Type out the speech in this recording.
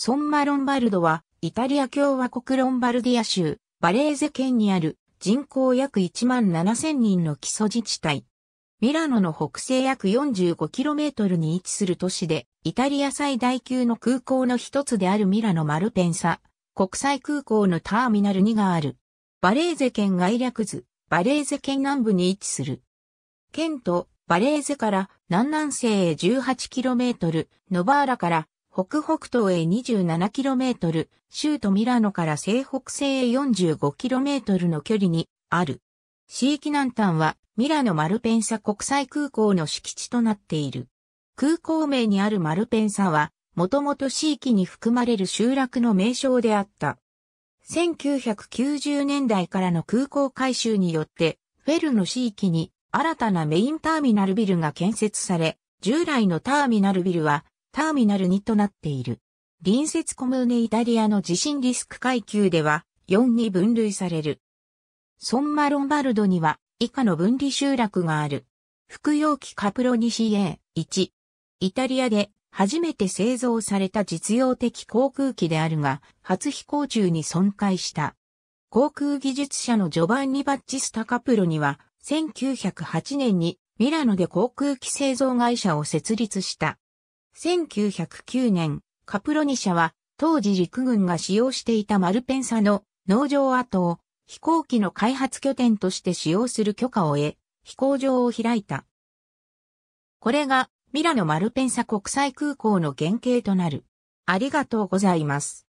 ソンマ・ロンバルドは、イタリア共和国ロンバルディア州、バレーゼ県にある人口約1万7000人の基礎自治体。ミラノの北西約 45km に位置する都市で、イタリア最大級の空港の一つであるミラノ・マルペンサ、国際空港のターミナル2がある。バレーゼ県外略図、バレーゼ県南部に位置する。県と、バレーゼから南南西へ 18km、ノバーラから北北東へ 27km、州都ミラノから西北西へ 45km の距離にある。地域南端はミラノマルペンサ国際空港の敷地となっている。空港名にあるマルペンサは、もともと地域に含まれる集落の名称であった。1990年代からの空港改修によって、フェルの地域に新たなメインターミナルビルが建設され、従来のターミナルビルはターミナル2となっている。隣接コムーネイタリアの地震リスク階級では4に分類される。ソンマロンバルドには以下の分離集落がある。服用機カプロニシエ A1。イタリアで初めて製造された実用的航空機であるが、初飛行中に損壊した。航空技術者のジョバンニ・バッチスタ・カプロには、1908年にミラノで航空機製造会社を設立した。1909年、カプロニ社は、当時陸軍が使用していたマルペンサの農場跡を飛行機の開発拠点として使用する許可を得、飛行場を開いた。これがミラノマルペンサ国際空港の原型となる。ありがとうございます。